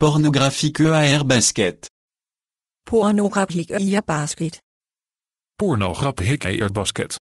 Pornographique e air basket. Pornographique EAR basket. Pornographique e basket.